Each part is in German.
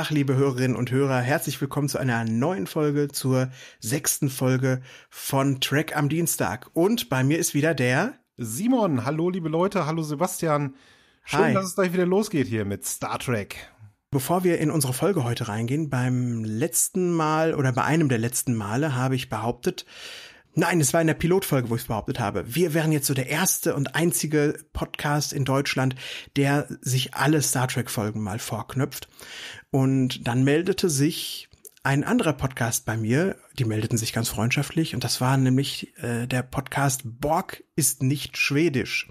Tag, liebe Hörerinnen und Hörer. Herzlich willkommen zu einer neuen Folge, zur sechsten Folge von Track am Dienstag. Und bei mir ist wieder der Simon. Hallo, liebe Leute. Hallo, Sebastian. Schön, Hi. dass es gleich wieder losgeht hier mit Star Trek. Bevor wir in unsere Folge heute reingehen, beim letzten Mal oder bei einem der letzten Male habe ich behauptet, Nein, es war in der Pilotfolge, wo ich es behauptet habe. Wir wären jetzt so der erste und einzige Podcast in Deutschland, der sich alle Star Trek-Folgen mal vorknüpft. Und dann meldete sich ein anderer Podcast bei mir, die meldeten sich ganz freundschaftlich und das war nämlich äh, der Podcast Borg ist nicht schwedisch.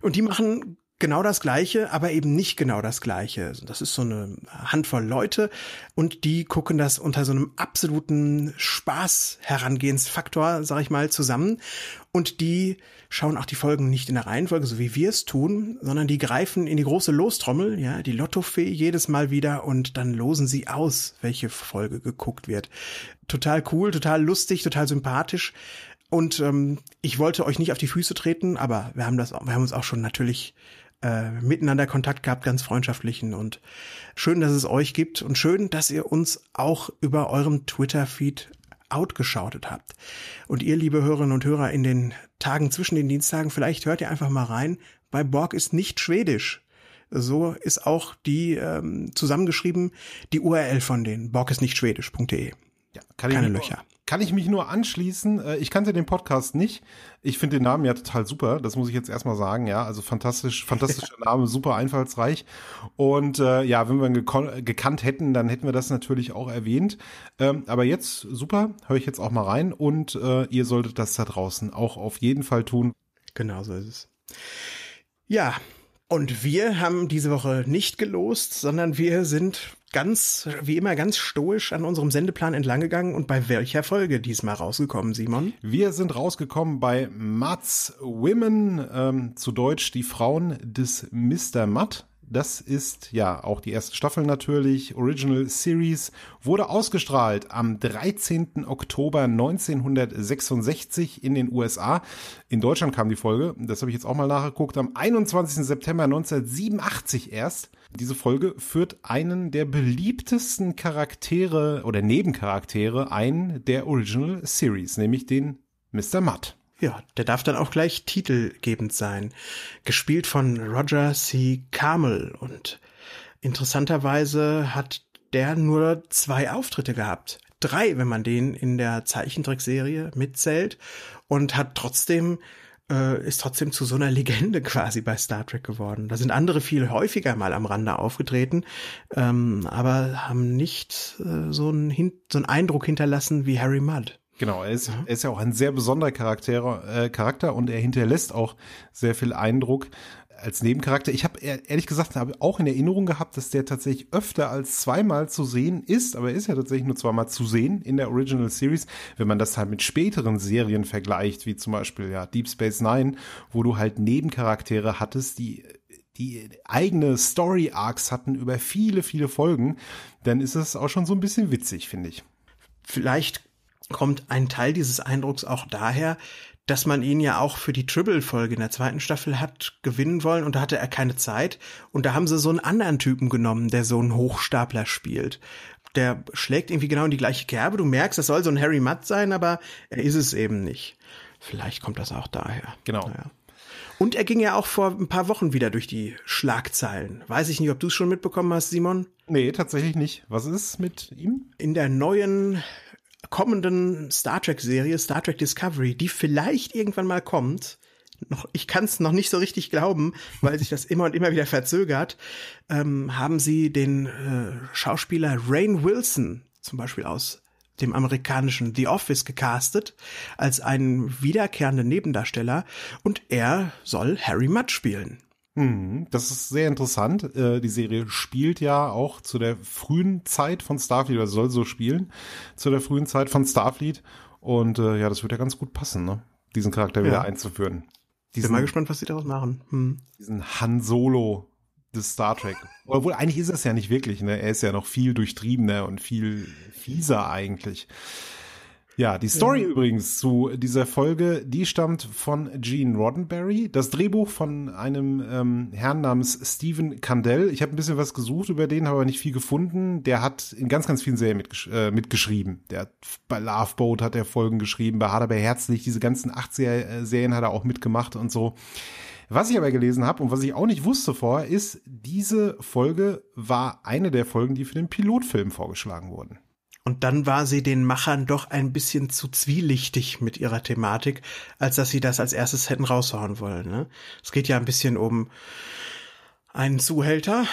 Und die machen genau das Gleiche, aber eben nicht genau das Gleiche. Also das ist so eine Handvoll Leute und die gucken das unter so einem absoluten Spaß-Herangehensfaktor, sag ich mal, zusammen. Und die schauen auch die Folgen nicht in der Reihenfolge, so wie wir es tun, sondern die greifen in die große Lostrommel, ja, die Lottofee jedes Mal wieder und dann losen sie aus, welche Folge geguckt wird. Total cool, total lustig, total sympathisch. Und ähm, ich wollte euch nicht auf die Füße treten, aber wir haben das, wir haben uns auch schon natürlich äh, miteinander Kontakt gehabt, ganz freundschaftlichen. Und schön, dass es euch gibt und schön, dass ihr uns auch über eurem Twitter-Feed outgeschautet habt. Und ihr, liebe Hörerinnen und Hörer, in den Tagen zwischen den Dienstagen, vielleicht hört ihr einfach mal rein, bei Borg ist nicht schwedisch. So ist auch die ähm, zusammengeschrieben, die URL von den borg ist nicht schwedisch.de. Ja, Keine Löcher kann ich mich nur anschließen. Äh, ich kannte den Podcast nicht. Ich finde den Namen ja total super. Das muss ich jetzt erstmal sagen. Ja, also fantastisch, fantastischer Name, super einfallsreich. Und äh, ja, wenn wir ihn gekannt hätten, dann hätten wir das natürlich auch erwähnt. Ähm, aber jetzt super, höre ich jetzt auch mal rein. Und äh, ihr solltet das da draußen auch auf jeden Fall tun. Genau so ist es. Ja, und wir haben diese Woche nicht gelost, sondern wir sind ganz, wie immer, ganz stoisch an unserem Sendeplan entlanggegangen. Und bei welcher Folge diesmal rausgekommen, Simon? Wir sind rausgekommen bei Matt's Women, ähm, zu Deutsch die Frauen des Mr. Matt. Das ist ja auch die erste Staffel natürlich. Original Series wurde ausgestrahlt am 13. Oktober 1966 in den USA. In Deutschland kam die Folge, das habe ich jetzt auch mal nachgeguckt, am 21. September 1987 erst. Diese Folge führt einen der beliebtesten Charaktere oder Nebencharaktere ein der Original Series, nämlich den Mr. Matt. Ja, der darf dann auch gleich titelgebend sein. Gespielt von Roger C. Carmel und interessanterweise hat der nur zwei Auftritte gehabt. Drei, wenn man den in der Zeichentrickserie mitzählt und hat trotzdem äh, ist trotzdem zu so einer Legende quasi bei Star Trek geworden. Da sind andere viel häufiger mal am Rande aufgetreten, ähm, aber haben nicht äh, so, einen so einen Eindruck hinterlassen wie Harry Mudd. Genau, er ist, mhm. er ist ja auch ein sehr besonderer Charakter, äh, Charakter und er hinterlässt auch sehr viel Eindruck als Nebencharakter. Ich habe ehrlich gesagt habe auch in Erinnerung gehabt, dass der tatsächlich öfter als zweimal zu sehen ist, aber er ist ja tatsächlich nur zweimal zu sehen in der Original Series, wenn man das halt mit späteren Serien vergleicht, wie zum Beispiel ja Deep Space Nine, wo du halt Nebencharaktere hattest, die die eigene Story Arcs hatten über viele viele Folgen, dann ist das auch schon so ein bisschen witzig, finde ich. Vielleicht kommt ein Teil dieses Eindrucks auch daher, dass man ihn ja auch für die tribble folge in der zweiten Staffel hat gewinnen wollen und da hatte er keine Zeit. Und da haben sie so einen anderen Typen genommen, der so einen Hochstapler spielt. Der schlägt irgendwie genau in die gleiche Kerbe. Du merkst, das soll so ein Harry Mudd sein, aber er ist es eben nicht. Vielleicht kommt das auch daher. Genau. Naja. Und er ging ja auch vor ein paar Wochen wieder durch die Schlagzeilen. Weiß ich nicht, ob du es schon mitbekommen hast, Simon? Nee, tatsächlich nicht. Was ist mit ihm? In der neuen kommenden Star Trek-Serie, Star Trek Discovery, die vielleicht irgendwann mal kommt, noch, ich kann es noch nicht so richtig glauben, weil sich das immer und immer wieder verzögert, ähm, haben sie den äh, Schauspieler Rain Wilson zum Beispiel aus dem amerikanischen The Office gecastet als einen wiederkehrenden Nebendarsteller und er soll Harry Mudd spielen. Mhm, das ist sehr interessant. Äh, die Serie spielt ja auch zu der frühen Zeit von Starfleet, oder also soll so spielen, zu der frühen Zeit von Starfleet. Und äh, ja, das wird ja ganz gut passen, ne? diesen Charakter ja. wieder einzuführen. Diesen, Bin mal gespannt, was sie daraus machen. Hm. Diesen Han Solo des Star Trek. Obwohl, eigentlich ist es ja nicht wirklich. Ne? Er ist ja noch viel durchtriebener und viel fieser eigentlich. Ja, die Story ja. übrigens zu dieser Folge, die stammt von Gene Roddenberry. Das Drehbuch von einem ähm, Herrn namens Steven Candell. Ich habe ein bisschen was gesucht über den, habe aber nicht viel gefunden. Der hat in ganz, ganz vielen Serien mitgesch äh, mitgeschrieben. Der hat, bei Love Boat hat er Folgen geschrieben, bei Harder bei herzlich. Diese ganzen 80er-Serien äh, hat er auch mitgemacht und so. Was ich aber gelesen habe und was ich auch nicht wusste vorher, ist, diese Folge war eine der Folgen, die für den Pilotfilm vorgeschlagen wurden. Und dann war sie den Machern doch ein bisschen zu zwielichtig mit ihrer Thematik, als dass sie das als erstes hätten raushauen wollen. Ne? Es geht ja ein bisschen um einen Zuhälter,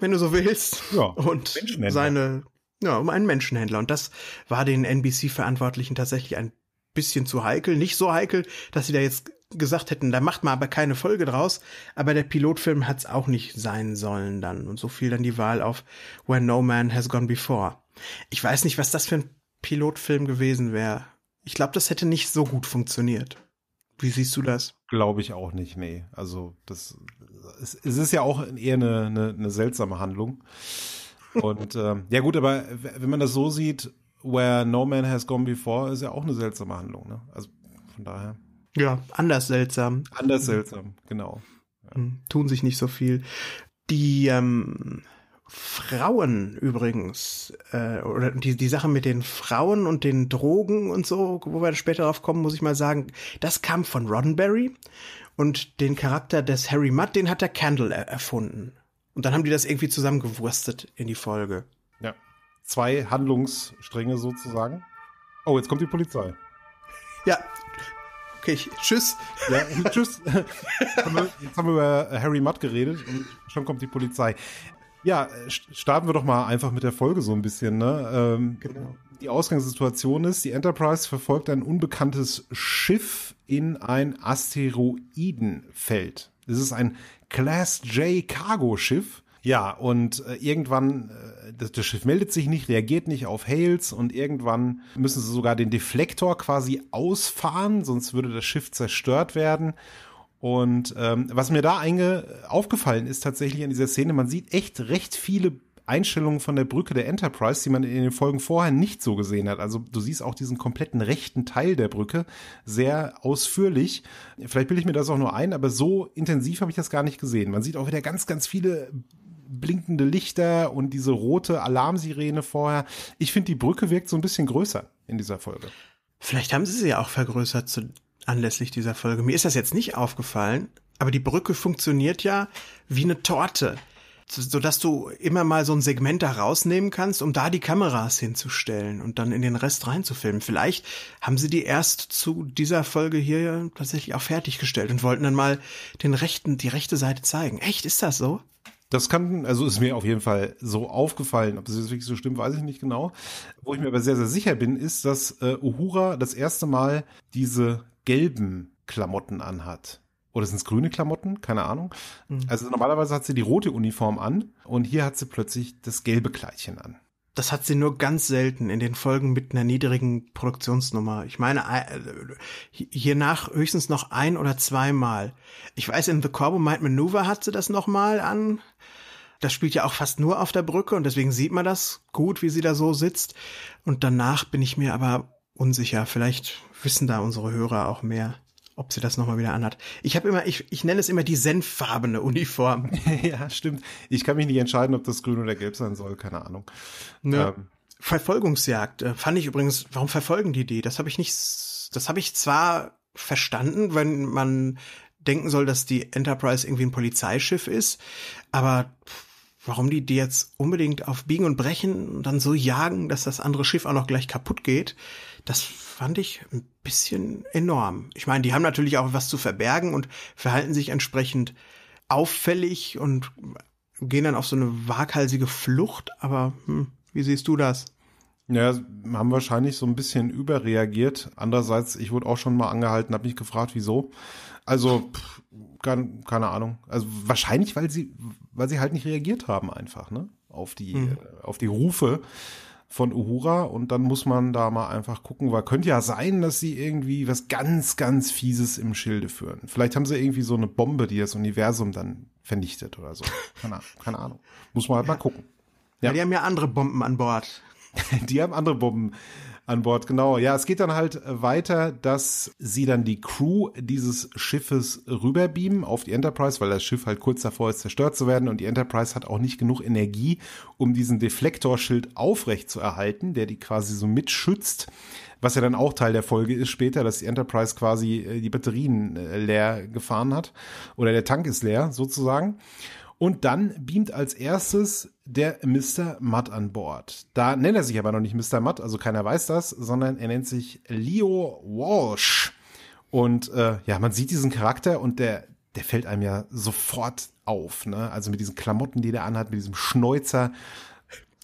wenn du so willst, ja, und seine, ja, um einen Menschenhändler. Und das war den NBC-Verantwortlichen tatsächlich ein bisschen zu heikel. Nicht so heikel, dass sie da jetzt gesagt hätten, da macht man aber keine Folge draus. Aber der Pilotfilm hat's auch nicht sein sollen dann. Und so fiel dann die Wahl auf Where No Man Has Gone Before. Ich weiß nicht, was das für ein Pilotfilm gewesen wäre. Ich glaube, das hätte nicht so gut funktioniert. Wie siehst du das? Glaube ich auch nicht, nee. Also das es, es ist ja auch eher eine, eine, eine seltsame Handlung. Und ähm, ja gut, aber wenn man das so sieht, where no man has gone before, ist ja auch eine seltsame Handlung. Ne? Also von daher. Ja, anders seltsam. Anders seltsam, genau. Ja. Hm, tun sich nicht so viel. Die ähm, Frauen übrigens, äh, oder die, die Sache mit den Frauen und den Drogen und so, wo wir später drauf kommen, muss ich mal sagen, das kam von Roddenberry und den Charakter des Harry Mudd, den hat der Candle er erfunden. Und dann haben die das irgendwie zusammengewurstet in die Folge. Ja. Zwei Handlungsstränge sozusagen. Oh, jetzt kommt die Polizei. Ja. Okay, ich, tschüss. Ja, tschüss. jetzt haben wir über Harry Mudd geredet und schon kommt die Polizei. Ja, äh, starten wir doch mal einfach mit der Folge so ein bisschen. Ne? Ähm, genau. Die Ausgangssituation ist, die Enterprise verfolgt ein unbekanntes Schiff in ein Asteroidenfeld. Es ist ein Class J Cargo-Schiff. Ja, und äh, irgendwann, äh, das, das, Schiff meldet sich nicht, reagiert nicht auf Hales und irgendwann müssen sie sogar den Deflektor quasi ausfahren, sonst würde das Schiff zerstört werden. Und ähm, was mir da einge aufgefallen ist tatsächlich in dieser Szene, man sieht echt recht viele Einstellungen von der Brücke der Enterprise, die man in den Folgen vorher nicht so gesehen hat. Also du siehst auch diesen kompletten rechten Teil der Brücke sehr ausführlich. Vielleicht bilde ich mir das auch nur ein, aber so intensiv habe ich das gar nicht gesehen. Man sieht auch wieder ganz, ganz viele blinkende Lichter und diese rote Alarmsirene vorher. Ich finde, die Brücke wirkt so ein bisschen größer in dieser Folge. Vielleicht haben sie sie ja auch vergrößert zu anlässlich dieser Folge. Mir ist das jetzt nicht aufgefallen, aber die Brücke funktioniert ja wie eine Torte, so dass du immer mal so ein Segment da rausnehmen kannst, um da die Kameras hinzustellen und dann in den Rest reinzufilmen. Vielleicht haben sie die erst zu dieser Folge hier tatsächlich auch fertiggestellt und wollten dann mal den rechten, die rechte Seite zeigen. Echt, ist das so? Das kann, also ist mir auf jeden Fall so aufgefallen. Ob das jetzt wirklich so stimmt, weiß ich nicht genau. Wo ich mir aber sehr, sehr sicher bin, ist, dass äh, Uhura das erste Mal diese gelben Klamotten anhat. Oder sind es grüne Klamotten? Keine Ahnung. Mhm. Also normalerweise hat sie die rote Uniform an und hier hat sie plötzlich das gelbe Kleidchen an. Das hat sie nur ganz selten in den Folgen mit einer niedrigen Produktionsnummer. Ich meine, äh, hiernach höchstens noch ein oder zweimal. Ich weiß, in The Corbomite Maneuver hat sie das nochmal an. Das spielt ja auch fast nur auf der Brücke und deswegen sieht man das gut, wie sie da so sitzt. Und danach bin ich mir aber unsicher. Vielleicht wissen da unsere Hörer auch mehr, ob sie das nochmal wieder anhat. Ich habe immer, ich, ich nenne es immer die senffarbene Uniform. ja, stimmt. Ich kann mich nicht entscheiden, ob das grün oder gelb sein soll, keine Ahnung. Ne. Ähm. Verfolgungsjagd äh, fand ich übrigens, warum verfolgen die die? Das habe ich nicht, das habe ich zwar verstanden, wenn man denken soll, dass die Enterprise irgendwie ein Polizeischiff ist, aber warum die die jetzt unbedingt auf Biegen und Brechen und dann so jagen, dass das andere Schiff auch noch gleich kaputt geht, das fand ich ein bisschen enorm. Ich meine, die haben natürlich auch was zu verbergen und verhalten sich entsprechend auffällig und gehen dann auf so eine waghalsige Flucht, aber hm, wie siehst du das? Ja, haben wahrscheinlich so ein bisschen überreagiert. Andererseits, ich wurde auch schon mal angehalten, habe mich gefragt, wieso. Also, pff, keine, keine Ahnung. Also wahrscheinlich, weil sie, weil sie halt nicht reagiert haben einfach, ne? Auf die, mhm. Äh, auf die Rufe von Uhura und dann muss man da mal einfach gucken, weil könnte ja sein, dass sie irgendwie was ganz, ganz Fieses im Schilde führen. Vielleicht haben sie irgendwie so eine Bombe, die das Universum dann vernichtet oder so. Keine Ahnung. Keine Ahnung. Muss man halt ja. mal gucken. Ja. ja. die haben ja andere Bomben an Bord. die haben andere Bomben an Bord, genau. Ja, es geht dann halt äh, weiter, dass sie dann die Crew dieses Schiffes rüberbeamen auf die Enterprise, weil das Schiff halt kurz davor ist, zerstört zu werden und die Enterprise hat auch nicht genug Energie, um diesen Deflektorschild aufrecht zu erhalten, der die quasi so mitschützt was ja dann auch Teil der Folge ist später, dass die Enterprise quasi äh, die Batterien äh, leer gefahren hat oder der Tank ist leer sozusagen. Und dann beamt als erstes der Mr. Mutt an Bord. Da nennt er sich aber noch nicht Mr. Mutt, also keiner weiß das, sondern er nennt sich Leo Walsh. Und äh, ja, man sieht diesen Charakter und der, der fällt einem ja sofort auf. Ne? Also mit diesen Klamotten, die der anhat, mit diesem Schnäuzer.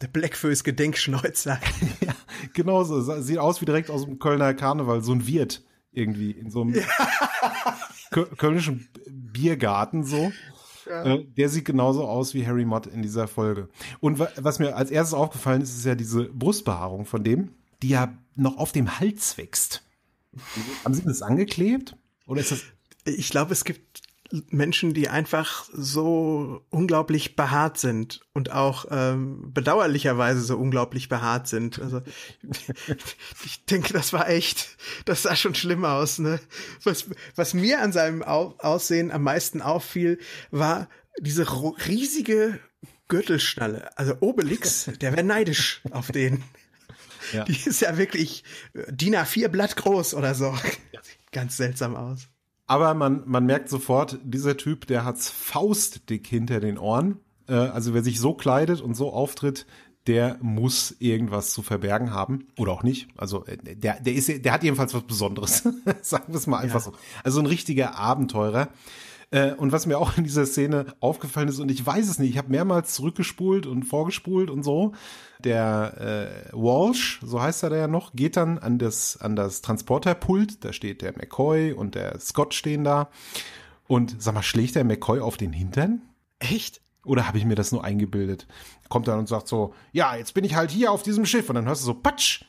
Der Blackfoes Gedenkschnäuzer. ja, genau so. Sieht aus wie direkt aus dem Kölner Karneval, so ein Wirt irgendwie in so einem ja. kölnischen Biergarten so. Ja. Äh, der sieht genauso aus wie Harry Mott in dieser Folge. Und was mir als erstes aufgefallen ist, ist ja diese Brustbehaarung von dem, die ja noch auf dem Hals wächst. Haben Sie das angeklebt? Oder ist das ich glaube, es gibt Menschen, die einfach so unglaublich behaart sind und auch ähm, bedauerlicherweise so unglaublich behaart sind. Also ich denke, das war echt, das sah schon schlimm aus. Ne? Was, was mir an seinem Au Aussehen am meisten auffiel, war diese riesige Gürtelschnalle. Also Obelix, der wäre neidisch auf den. Ja. Die ist ja wirklich äh, DIN A4 Blatt groß oder so. Ja. Ganz seltsam aus. Aber man, man merkt sofort, dieser Typ, der hat's faustdick hinter den Ohren. Äh, also wer sich so kleidet und so auftritt, der muss irgendwas zu verbergen haben oder auch nicht. Also äh, der, der ist, der hat jedenfalls was Besonderes. Sagen wir es mal einfach ja. so. Also ein richtiger Abenteurer. Äh, und was mir auch in dieser Szene aufgefallen ist, und ich weiß es nicht, ich habe mehrmals zurückgespult und vorgespult und so. Der äh, Walsh, so heißt er da ja noch, geht dann an das, an das Transporterpult. Da steht der McCoy und der Scott stehen da. Und sag mal, schlägt der McCoy auf den Hintern? Echt? Oder habe ich mir das nur eingebildet? Kommt dann und sagt so, ja, jetzt bin ich halt hier auf diesem Schiff. Und dann hörst du so, patsch.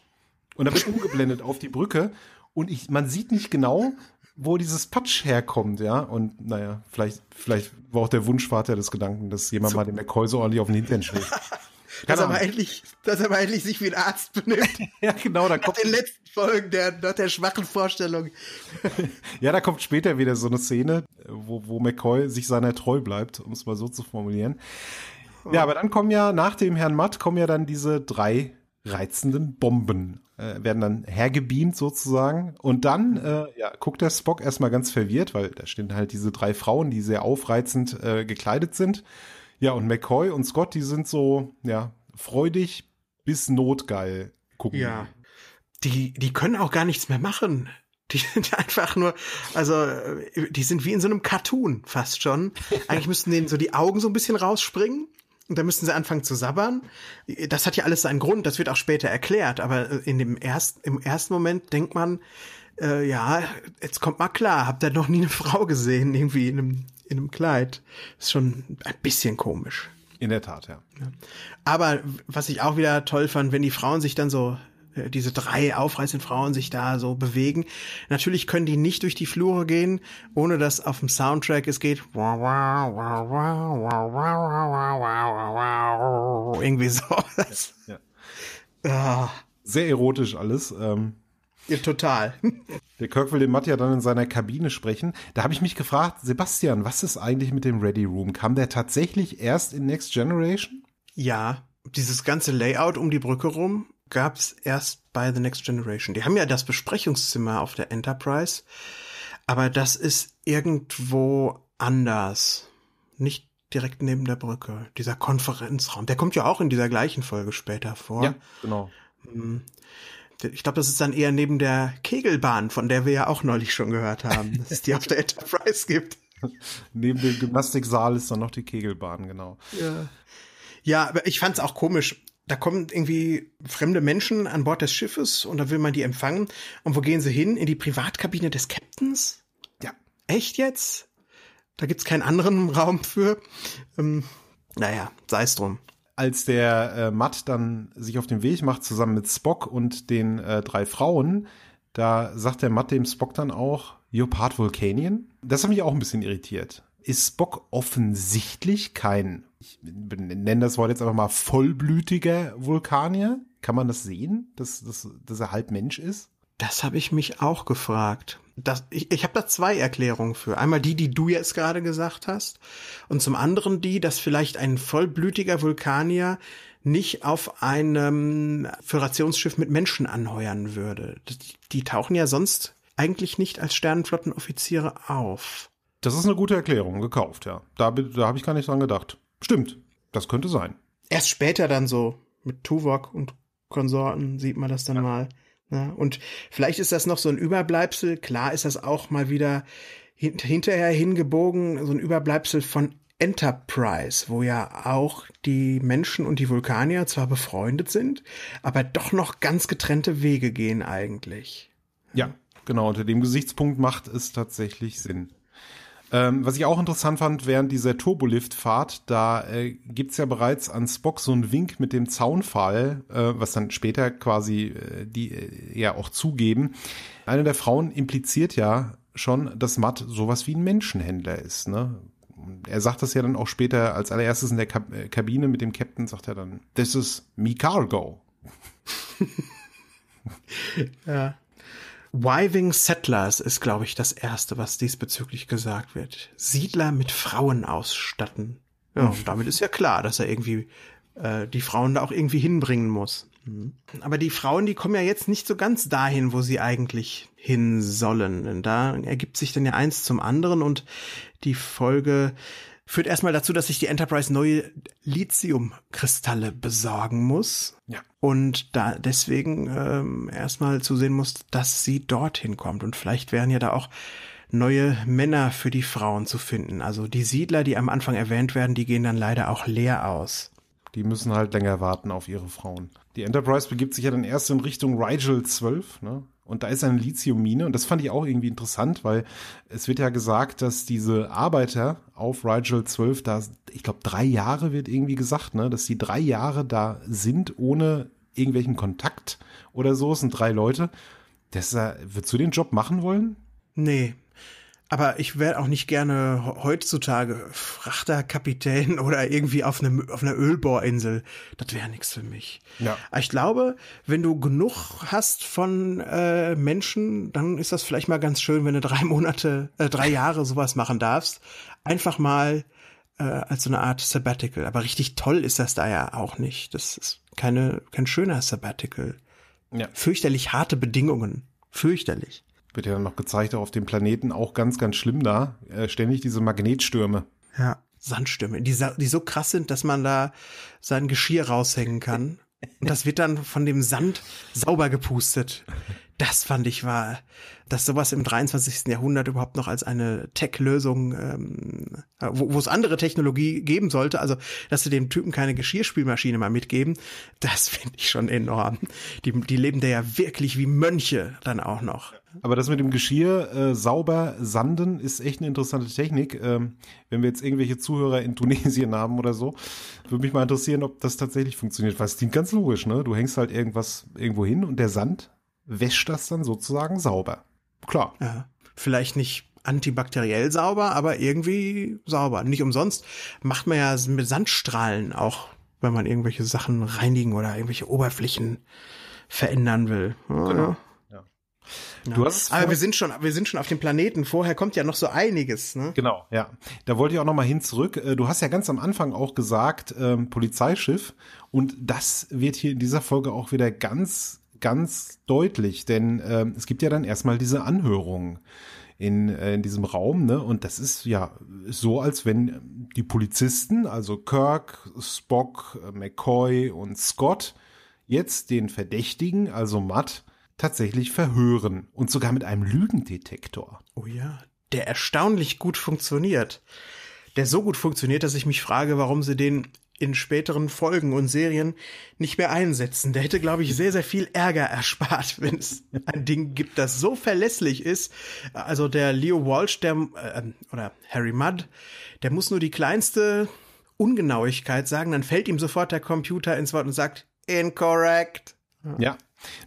Und dann wird umgeblendet auf die Brücke. Und ich, man sieht nicht genau, wo dieses Patsch herkommt, ja. Und naja, vielleicht, vielleicht war auch der Wunschvater des Gedanken, dass jemand so. mal den McCoy so ordentlich auf den Hintern schlägt. dass, er mal endlich, dass er mal endlich sich wie ein Arzt benimmt. ja, genau, da nach kommt. In den letzten Folgen der, nach der schwachen Vorstellung. ja, da kommt später wieder so eine Szene, wo, wo McCoy sich seiner treu bleibt, um es mal so zu formulieren. Ja, aber dann kommen ja nach dem Herrn Matt kommen ja dann diese drei reizenden Bomben. Äh, werden dann hergebeamt sozusagen. Und dann mhm. äh, ja, guckt der Spock erstmal ganz verwirrt, weil da stehen halt diese drei Frauen, die sehr aufreizend äh, gekleidet sind. Ja, und McCoy und Scott, die sind so, ja, freudig bis notgeil gucken. Ja. Die, die können auch gar nichts mehr machen. Die sind einfach nur, also äh, die sind wie in so einem Cartoon fast schon. Eigentlich müssten denen so die Augen so ein bisschen rausspringen und da müssen sie anfangen zu sabbern. Das hat ja alles seinen Grund, das wird auch später erklärt, aber äh, in dem ersten, im ersten Moment denkt man, äh, ja, jetzt kommt mal klar, habt ihr noch nie eine Frau gesehen, irgendwie in einem, in einem Kleid. Ist schon ein bisschen komisch. In der Tat, ja. ja. Aber was ich auch wieder toll fand, wenn die Frauen sich dann so diese drei aufreißenden Frauen sich da so bewegen. Natürlich können die nicht durch die Flure gehen, ohne dass auf dem Soundtrack es geht irgendwie so. ja, ja. Sehr erotisch alles. Ähm. Ja, total. Der Kirk will den Matt ja dann in seiner Kabine sprechen. Da habe ich mich gefragt, Sebastian, was ist eigentlich mit dem Ready Room? Kam der tatsächlich erst in Next Generation? Ja, dieses ganze Layout um die Brücke rum gab es erst bei The Next Generation. Die haben ja das Besprechungszimmer auf der Enterprise, aber das ist irgendwo anders. Nicht direkt neben der Brücke, dieser Konferenzraum. Der kommt ja auch in dieser gleichen Folge später vor. Ja, genau. Hm. Ich glaube, das ist dann eher neben der Kegelbahn, von der wir ja auch neulich schon gehört haben, dass es die auf der Enterprise gibt. neben dem Gymnastiksaal ist dann noch die Kegelbahn, genau. Ja. Ja, aber ich fand's auch komisch, da kommen irgendwie fremde Menschen an Bord des Schiffes und da will man die empfangen. Und wo gehen sie hin? In die Privatkabine des Captains? Ja. Echt jetzt? Da gibt es keinen anderen Raum für. Ähm, naja, sei es drum. Als der äh, Matt dann sich auf den Weg macht, zusammen mit Spock und den äh, drei Frauen, da sagt der Matt dem Spock dann auch, You're part Vulcanian? Das hat mich auch ein bisschen irritiert. Ist Spock offensichtlich kein ich nenne das Wort jetzt einfach mal vollblütiger Vulkanier. Kann man das sehen, dass, dass, dass er halb Mensch ist? Das habe ich mich auch gefragt. Das, ich ich habe da zwei Erklärungen für. Einmal die, die du jetzt gerade gesagt hast, und zum anderen die, dass vielleicht ein vollblütiger Vulkanier nicht auf einem Föderationsschiff mit Menschen anheuern würde. Die, die tauchen ja sonst eigentlich nicht als Sternenflottenoffiziere auf. Das ist eine gute Erklärung, gekauft, ja. Da, da habe ich gar nicht dran gedacht. Stimmt, das könnte sein. Erst später dann so mit Tuvok und Konsorten sieht man das dann ja. mal. Ja, ne? und vielleicht ist das noch so ein Überbleibsel. Klar ist das auch mal wieder hint hinterher hingebogen, so ein Überbleibsel von Enterprise, wo ja auch die Menschen und die Vulkanier zwar befreundet sind, aber doch noch ganz getrennte Wege gehen eigentlich. Ja, genau. Unter dem Gesichtspunkt macht es tatsächlich Sinn. Ähm, was ich auch interessant fand, während dieser Turbolift-Fahrt, da äh, gibt's ja bereits an Spock so einen Wink mit dem Zaunfall, äh, was dann später quasi äh, die äh, ja auch zugeben. Eine der Frauen impliziert ja schon, dass Matt sowas wie ein Menschenhändler ist. Ne? Er sagt das ja dann auch später als allererstes in der Kab äh, Kabine mit dem Captain, sagt er dann, this is me cargo. ja. Wiving Settlers ist, glaube ich, das Erste, was diesbezüglich gesagt wird. Siedler mit Frauen ausstatten. Ja, hm. und damit ist ja klar, dass er irgendwie äh, die Frauen da auch irgendwie hinbringen muss. Hm. Aber die Frauen, die kommen ja jetzt nicht so ganz dahin, wo sie eigentlich hin sollen. Denn da ergibt sich dann ja eins zum anderen und die Folge führt erstmal dazu, dass sich die Enterprise neue Lithiumkristalle besorgen muss. Ja und da deswegen ähm, erstmal zusehen muss, dass sie dorthin kommt. Und vielleicht wären ja da auch neue Männer für die Frauen zu finden. Also die Siedler, die am Anfang erwähnt werden, die gehen dann leider auch leer aus. Die müssen halt länger warten auf ihre Frauen. Die Enterprise begibt sich ja dann erst in Richtung Rigel 12, ne? Und da ist eine Lithiummine und das fand ich auch irgendwie interessant, weil es wird ja gesagt, dass diese Arbeiter auf Rigel 12 da, ich glaube, drei Jahre wird irgendwie gesagt, ne, dass die drei Jahre da sind, ohne irgendwelchen Kontakt oder so, es sind drei Leute. Das, würdest du den Job machen wollen? Nee. Aber ich wäre auch nicht gerne heutzutage Frachterkapitän oder irgendwie auf, einem, auf einer Ölbohrinsel. Das wäre nichts für mich. Ja. Aber ich glaube, wenn du genug hast von äh, Menschen, dann ist das vielleicht mal ganz schön, wenn du drei Monate, äh, drei Jahre sowas machen darfst. Einfach mal äh, als so eine Art Sabbatical. Aber richtig toll ist das da ja auch nicht. Das ist keine, kein schöner Sabbatical. Ja. Fürchterlich harte Bedingungen. Fürchterlich. Wird ja dann noch gezeigt, auch auf dem Planeten auch ganz, ganz schlimm da. Äh, ständig diese Magnetstürme. Ja, Sandstürme, die, die so krass sind, dass man da sein Geschirr raushängen kann. Und das wird dann von dem Sand sauber gepustet. Das fand ich wahr dass sowas im 23. Jahrhundert überhaupt noch als eine Tech-Lösung, ähm, äh, wo, wo es andere Technologie geben sollte, also dass sie dem Typen keine Geschirrspülmaschine mal mitgeben, das finde ich schon enorm. Die, die leben da ja wirklich wie Mönche dann auch noch. Aber das mit dem Geschirr äh, sauber sanden ist echt eine interessante Technik. Ähm, wenn wir jetzt irgendwelche Zuhörer in Tunesien haben oder so, würde mich mal interessieren, ob das tatsächlich funktioniert. Weil es klingt ganz logisch, ne? Du hängst halt irgendwas irgendwo hin und der Sand wäscht das dann sozusagen sauber klar. Ja. Vielleicht nicht antibakteriell sauber, aber irgendwie sauber. Nicht umsonst macht man ja mit Sandstrahlen auch, wenn man irgendwelche Sachen reinigen oder irgendwelche Oberflächen verändern will. Ah. Genau. Ja. Ja. Du hast Aber wir sind schon, wir sind schon auf dem Planeten. Vorher kommt ja noch so einiges. Ne? Genau, ja. Da wollte ich auch noch mal hin zurück. Äh, du hast ja ganz am Anfang auch gesagt ähm, Polizeischiff und das wird hier in dieser Folge auch wieder ganz ganz deutlich, denn äh, es gibt ja dann erstmal diese Anhörung in, äh, in diesem Raum, ne? Und das ist ja so, als wenn die Polizisten, also Kirk, Spock, McCoy und Scott, jetzt den Verdächtigen, also Matt, tatsächlich verhören und sogar mit einem Lügendetektor. Oh ja, der erstaunlich gut funktioniert. Der so gut funktioniert, dass ich mich frage, warum sie den in späteren Folgen und Serien nicht mehr einsetzen. Der hätte, glaube ich, sehr, sehr viel Ärger erspart, wenn es ein Ding gibt, das so verlässlich ist. Also der Leo Walsh, der äh, oder Harry Mudd, der muss nur die kleinste Ungenauigkeit sagen, dann fällt ihm sofort der Computer ins Wort und sagt incorrect. Ja.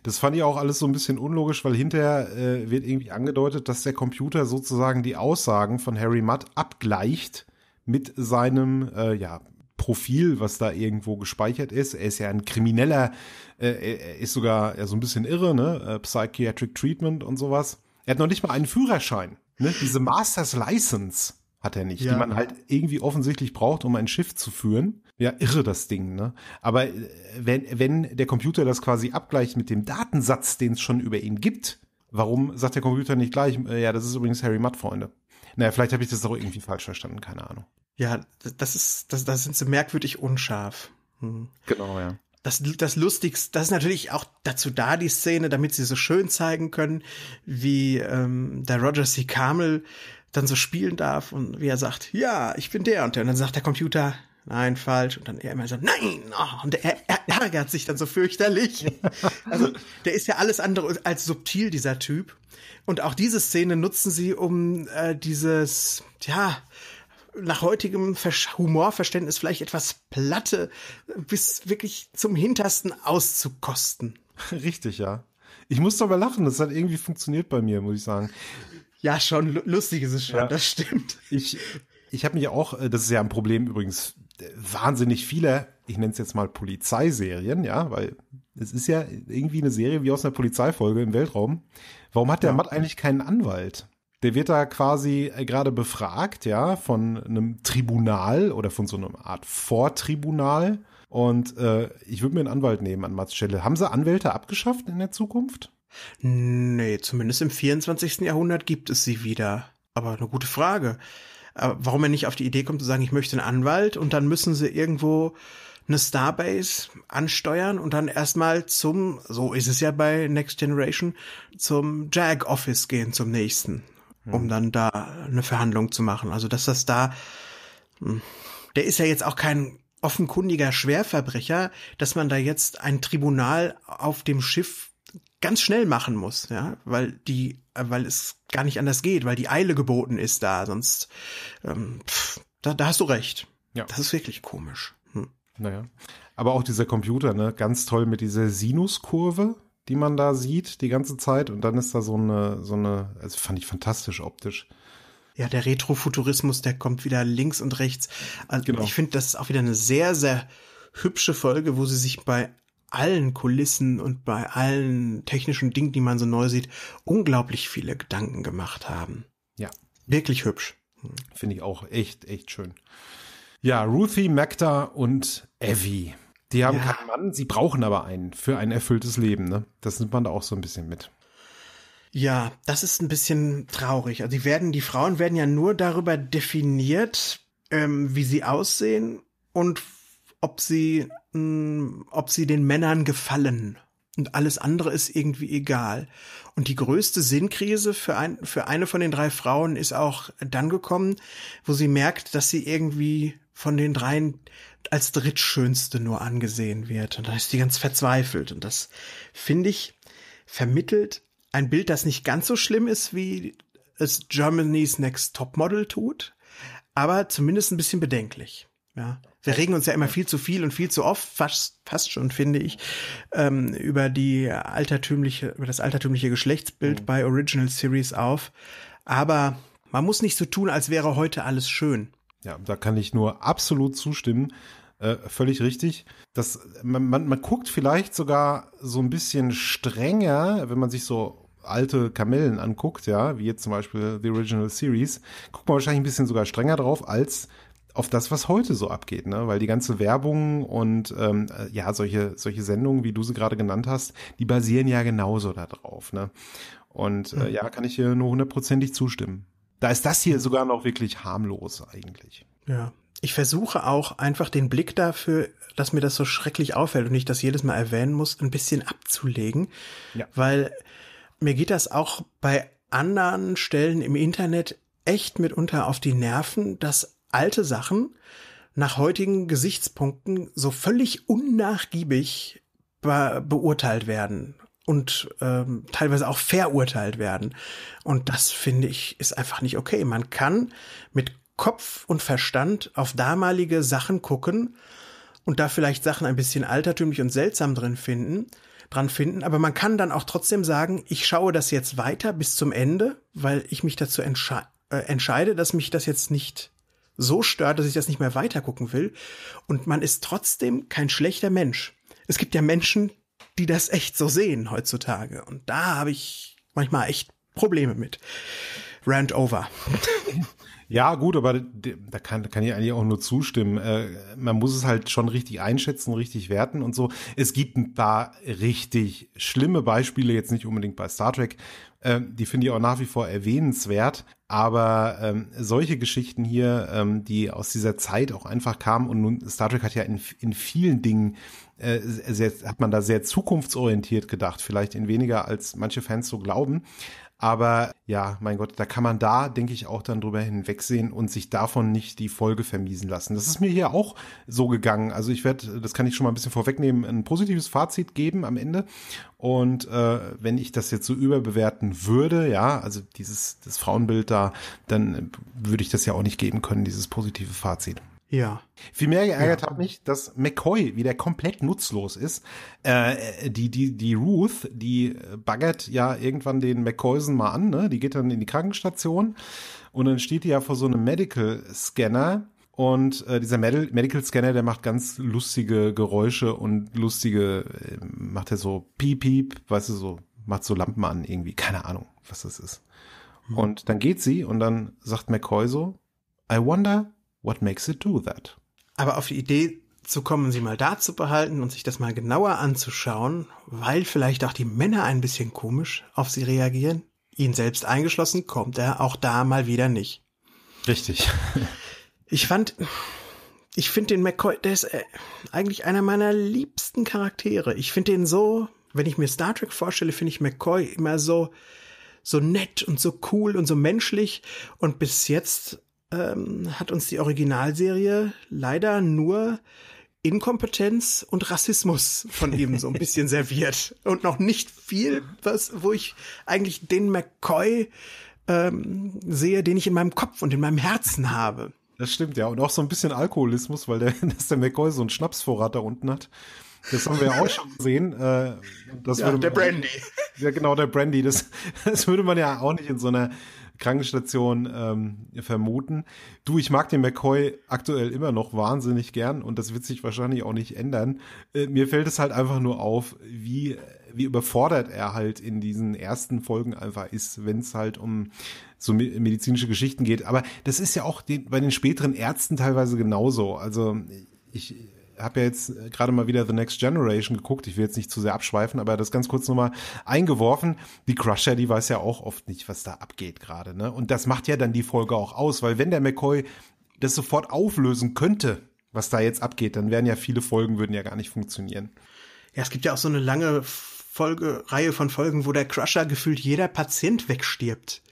Das fand ich auch alles so ein bisschen unlogisch, weil hinterher äh, wird irgendwie angedeutet, dass der Computer sozusagen die Aussagen von Harry Mudd abgleicht mit seinem, äh, ja, Profil, was da irgendwo gespeichert ist. Er ist ja ein krimineller, äh, ist sogar ja, so ein bisschen irre, ne? Äh, Psychiatric Treatment und sowas. Er hat noch nicht mal einen Führerschein, ne? Diese Master's License hat er nicht, ja. die man halt irgendwie offensichtlich braucht, um ein Schiff zu führen. Ja, irre das Ding, ne? Aber äh, wenn, wenn der Computer das quasi abgleicht mit dem Datensatz, den es schon über ihn gibt, warum sagt der Computer nicht gleich, äh, ja, das ist übrigens Harry Mudd, Freunde? Naja, vielleicht habe ich das auch irgendwie falsch verstanden, keine Ahnung. Ja, das ist, das, das sind so merkwürdig unscharf. Hm. Genau, ja. Das, das Lustigste, das ist natürlich auch dazu da, die Szene, damit sie so schön zeigen können, wie ähm, der Roger C. Carmel dann so spielen darf und wie er sagt, ja, ich bin der und der. Und dann sagt der Computer, nein, falsch. Und dann er immer so, nein! Oh, und er, er, ärgert sich dann so fürchterlich. Also, der ist ja alles andere als subtil, dieser Typ. Und auch diese Szene nutzen sie, um äh, dieses, ja, nach heutigem Humorverständnis vielleicht etwas platte bis wirklich zum Hintersten auszukosten. Richtig, ja. Ich muss darüber lachen, das hat irgendwie funktioniert bei mir, muss ich sagen. Ja, schon, lustig ist es schon, ja. das stimmt. Ich, ich habe mich auch, äh, das ist ja ein Problem übrigens, äh, wahnsinnig viele, ich nenne es jetzt mal Polizeiserien, ja, weil es ist ja irgendwie eine Serie wie aus einer Polizeifolge im Weltraum. Warum hat der ja. Matt eigentlich keinen Anwalt? Der wird da quasi äh, gerade befragt, ja, von einem Tribunal oder von so einer Art Vortribunal. Und äh, ich würde mir einen Anwalt nehmen an Mats Stelle. Haben sie Anwälte abgeschafft in der Zukunft? Nee, zumindest im 24. Jahrhundert gibt es sie wieder. Aber eine gute Frage. warum er nicht auf die Idee kommt zu sagen, ich möchte einen Anwalt und dann müssen sie irgendwo eine Starbase ansteuern und dann erstmal zum, so ist es ja bei Next Generation, zum Jag Office gehen, zum nächsten um hm. dann da eine Verhandlung zu machen. Also dass das da, hm, der ist ja jetzt auch kein offenkundiger Schwerverbrecher, dass man da jetzt ein Tribunal auf dem Schiff ganz schnell machen muss, ja, weil die, weil es gar nicht anders geht, weil die Eile geboten ist da, sonst, ähm, pff, da, da hast du recht. Ja. Das ist wirklich komisch. Hm. Naja. Aber auch dieser Computer, ne, ganz toll mit dieser Sinuskurve, die man da sieht die ganze Zeit und dann ist da so eine, so eine, also fand ich fantastisch optisch. Ja, der Retrofuturismus, der kommt wieder links und rechts. Also genau. Ich finde, das ist auch wieder eine sehr, sehr hübsche Folge, wo sie sich bei allen Kulissen und bei allen technischen Dingen, die man so neu sieht, unglaublich viele Gedanken gemacht haben. Ja. Wirklich hübsch. Hm. Finde ich auch echt, echt schön. Ja, Ruthie, Magda und Evie. Die haben ja. keinen Mann, sie brauchen aber einen für ein erfülltes Leben. Ne? Das nimmt man da auch so ein bisschen mit. Ja, das ist ein bisschen traurig. Also die werden, die Frauen werden ja nur darüber definiert, ähm, wie sie aussehen und ob sie, mh, hm, ob sie den Männern gefallen. Und alles andere ist irgendwie egal. Und die größte Sinnkrise für, ein, für eine von den drei Frauen ist auch dann gekommen, wo sie merkt, dass sie irgendwie von den dreien als drittschönste nur angesehen wird. Und da ist die ganz verzweifelt. Und das, finde ich, vermittelt ein Bild, das nicht ganz so schlimm ist, wie es Germany's Next Topmodel tut, aber zumindest ein bisschen bedenklich. Ja. Wir regen uns ja immer viel zu viel und viel zu oft, fast, fast schon, finde ich, ähm, über die altertümliche, über das altertümliche Geschlechtsbild mhm. bei Original Series auf. Aber man muss nicht so tun, als wäre heute alles schön. Ja, da kann ich nur absolut zustimmen. Äh, völlig richtig. Das, man, man, man guckt vielleicht sogar so ein bisschen strenger, wenn man sich so alte Kamellen anguckt, ja, wie jetzt zum Beispiel The Original Series, guckt man wahrscheinlich ein bisschen sogar strenger drauf als auf das, was heute so abgeht, ne? Weil die ganze Werbung und ähm, äh, ja, solche, solche Sendungen, wie du sie gerade genannt hast, die basieren ja genauso darauf, ne? Und äh, mhm. ja, kann ich hier nur hundertprozentig zustimmen da ist das hier sogar noch wirklich harmlos eigentlich. Ja. Ich versuche auch einfach den Blick dafür, dass mir das so schrecklich auffällt und ich das jedes Mal erwähnen muss, ein bisschen abzulegen, ja. weil mir geht das auch bei anderen Stellen im Internet echt mitunter auf die Nerven, dass alte Sachen nach heutigen Gesichtspunkten so völlig unnachgiebig be beurteilt werden und ähm, teilweise auch verurteilt werden. Und das finde ich ist einfach nicht okay. Man kann mit Kopf und Verstand auf damalige Sachen gucken und da vielleicht Sachen ein bisschen altertümlich und seltsam drin finden, dran finden. Aber man kann dann auch trotzdem sagen, ich schaue das jetzt weiter bis zum Ende, weil ich mich dazu entsche äh, entscheide, dass mich das jetzt nicht so stört, dass ich das nicht mehr weitergucken will. Und man ist trotzdem kein schlechter Mensch. Es gibt ja Menschen, die das echt so sehen heutzutage. Und da habe ich manchmal echt Probleme mit. Rant over. Ja, gut, aber da kann, kann ich eigentlich auch nur zustimmen. Äh, man muss es halt schon richtig einschätzen, richtig werten und so. Es gibt ein paar richtig schlimme Beispiele, jetzt nicht unbedingt bei Star Trek. Ähm, die finde ich auch nach wie vor erwähnenswert. Aber ähm, solche Geschichten hier, ähm, die aus dieser Zeit auch einfach kamen und nun, Star Trek hat ja in, in vielen Dingen äh, sehr, hat man da sehr zukunftsorientiert gedacht, vielleicht in weniger als manche Fans so glauben. Aber ja, mein Gott, da kann man da, denke ich, auch dann drüber hinwegsehen und sich davon nicht die Folge vermiesen lassen. Das ist mir hier auch so gegangen. Also ich werde, das kann ich schon mal ein bisschen vorwegnehmen, ein positives Fazit geben am Ende. Und äh, wenn ich das jetzt so überbewerten würde, ja, also dieses das Frauenbild da, dann äh, würde ich das ja auch nicht geben können, dieses positive Fazit. Ja. Viel mehr geärgert ja. hat mich, dass McCoy wieder komplett nutzlos ist. Äh, äh die, die, die Ruth, die äh, baggert ja irgendwann den McCoysen mal an, ne? Die geht dann in die Krankenstation und dann steht die ja vor so einem Medical Scanner. Und äh, dieser Medi Medical Scanner, der macht ganz lustige Geräusche und lustige, äh, macht er so piep, piep, weißt du, so, macht so Lampen an irgendwie. Keine Ahnung, was das ist. Hm. Und dann geht sie und dann sagt McCoy so, I wonder What makes it do that? Aber auf die Idee zu kommen, sie mal da zu behalten und sich das mal genauer anzuschauen, weil vielleicht auch die Männer ein bisschen komisch auf sie reagieren, ihn selbst eingeschlossen, kommt er auch da mal wieder nicht. Richtig. ich fand, ich finde den McCoy, der ist äh, eigentlich einer meiner liebsten Charaktere. Ich finde den so, wenn ich mir Star Trek vorstelle, finde ich McCoy immer so, so nett und so cool und so menschlich. Und bis jetzt ähm, hat uns die Originalserie leider nur Inkompetenz und Rassismus von ihm so ein bisschen serviert. Und noch nicht viel, was, wo ich eigentlich den McCoy ähm, sehe, den ich in meinem Kopf und in meinem Herzen habe. Das stimmt, ja. Und auch so ein bisschen Alkoholismus, weil der, dass der McCoy so einen Schnapsvorrat da unten hat. Das haben wir ja auch schon gesehen. Äh, das ja, würde der Brandy. Ja, genau, der Brandy. Das, das würde man ja auch nicht in so einer Krankenstation ähm, vermuten. Du, ich mag den McCoy aktuell immer noch wahnsinnig gern und das wird sich wahrscheinlich auch nicht ändern. Äh, mir fällt es halt einfach nur auf, wie, wie überfordert er halt in diesen ersten Folgen einfach ist, wenn es halt um so medizinische Geschichten geht. Aber das ist ja auch den, bei den späteren Ärzten teilweise genauso. Also ich habe ja jetzt äh, gerade mal wieder The Next Generation geguckt. Ich will jetzt nicht zu sehr abschweifen, aber das ganz kurz nochmal eingeworfen. Die Crusher, die weiß ja auch oft nicht, was da abgeht gerade. Ne? Und das macht ja dann die Folge auch aus, weil wenn der McCoy das sofort auflösen könnte, was da jetzt abgeht, dann wären ja viele Folgen, würden ja gar nicht funktionieren. Ja, es gibt ja auch so eine lange Folge, Reihe von Folgen, wo der Crusher gefühlt jeder Patient wegstirbt.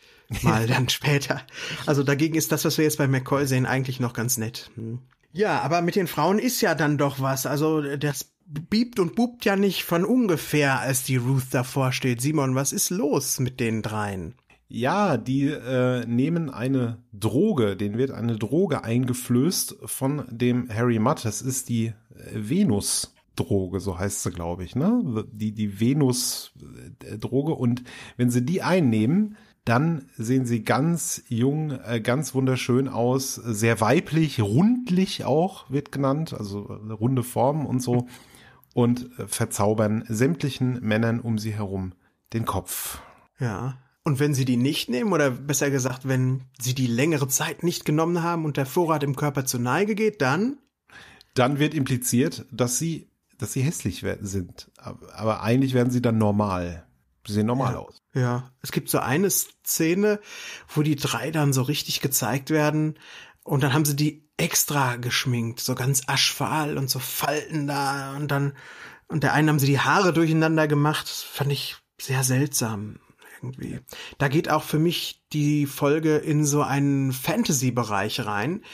Mal dann später. Also dagegen ist das, was wir jetzt bei McCoy sehen, eigentlich noch ganz nett. Hm. Ja, aber mit den Frauen ist ja dann doch was. Also das biebt und bubt ja nicht von ungefähr, als die Ruth davor steht. Simon, was ist los mit den dreien? Ja, die äh, nehmen eine Droge, denen wird eine Droge eingeflößt von dem Harry Mutt. Das ist die äh, Venus. Droge, so heißt sie, glaube ich, ne? Die, die Venus-Droge. Äh, und wenn sie die einnehmen, dann sehen sie ganz jung, äh, ganz wunderschön aus, sehr weiblich, rundlich auch wird genannt, also runde Formen und so und äh, verzaubern sämtlichen Männern um sie herum den Kopf. Ja. Und wenn sie die nicht nehmen, oder besser gesagt, wenn sie die längere Zeit nicht genommen haben und der Vorrat im Körper zur Neige geht, dann? Dann wird impliziert, dass sie, dass sie hässlich sind. Aber eigentlich werden sie dann normal. Sie sehen normal ja. aus. Ja, es gibt so eine Szene, wo die drei dann so richtig gezeigt werden und dann haben sie die extra geschminkt, so ganz aschfahl und so Falten da und dann und der einen haben sie die Haare durcheinander gemacht, das fand ich sehr seltsam irgendwie. Da geht auch für mich die Folge in so einen Fantasy-Bereich rein,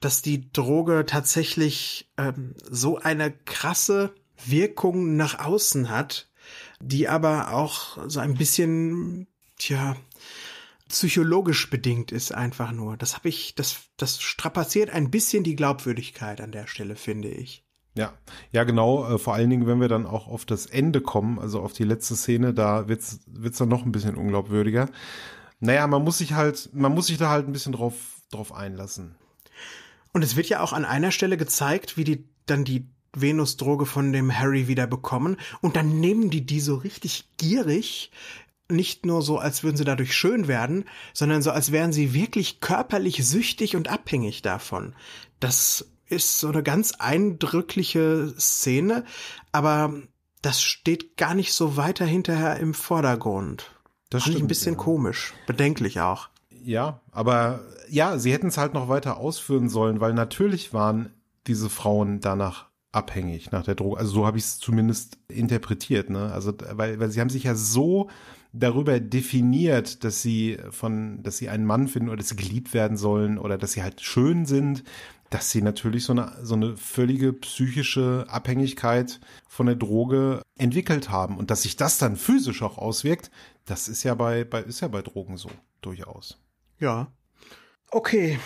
dass die Droge tatsächlich ähm, so eine krasse Wirkung nach außen hat, die aber auch so ein bisschen, tja, psychologisch bedingt ist einfach nur. Das habe ich, das, das strapaziert ein bisschen die Glaubwürdigkeit an der Stelle, finde ich. Ja, ja, genau. Äh, vor allen Dingen, wenn wir dann auch auf das Ende kommen, also auf die letzte Szene, da wird's, wird's dann noch ein bisschen unglaubwürdiger. Naja, man muss sich halt, man muss sich da halt ein bisschen drauf, drauf einlassen. Und es wird ja auch an einer Stelle gezeigt, wie die, dann die Venus-Droge von dem Harry wieder bekommen. Und dann nehmen die die so richtig gierig. Nicht nur so, als würden sie dadurch schön werden, sondern so, als wären sie wirklich körperlich süchtig und abhängig davon. Das ist so eine ganz eindrückliche Szene, aber das steht gar nicht so weiter hinterher im Vordergrund. Das finde ich ein bisschen ja. komisch, bedenklich auch. Ja, aber ja, sie hätten es halt noch weiter ausführen sollen, weil natürlich waren diese Frauen danach abhängig nach der Droge. Also so habe ich es zumindest interpretiert, ne? Also weil weil sie haben sich ja so darüber definiert, dass sie von dass sie einen Mann finden oder dass sie geliebt werden sollen oder dass sie halt schön sind, dass sie natürlich so eine so eine völlige psychische Abhängigkeit von der Droge entwickelt haben und dass sich das dann physisch auch auswirkt, das ist ja bei bei ist ja bei Drogen so durchaus. Ja. Okay.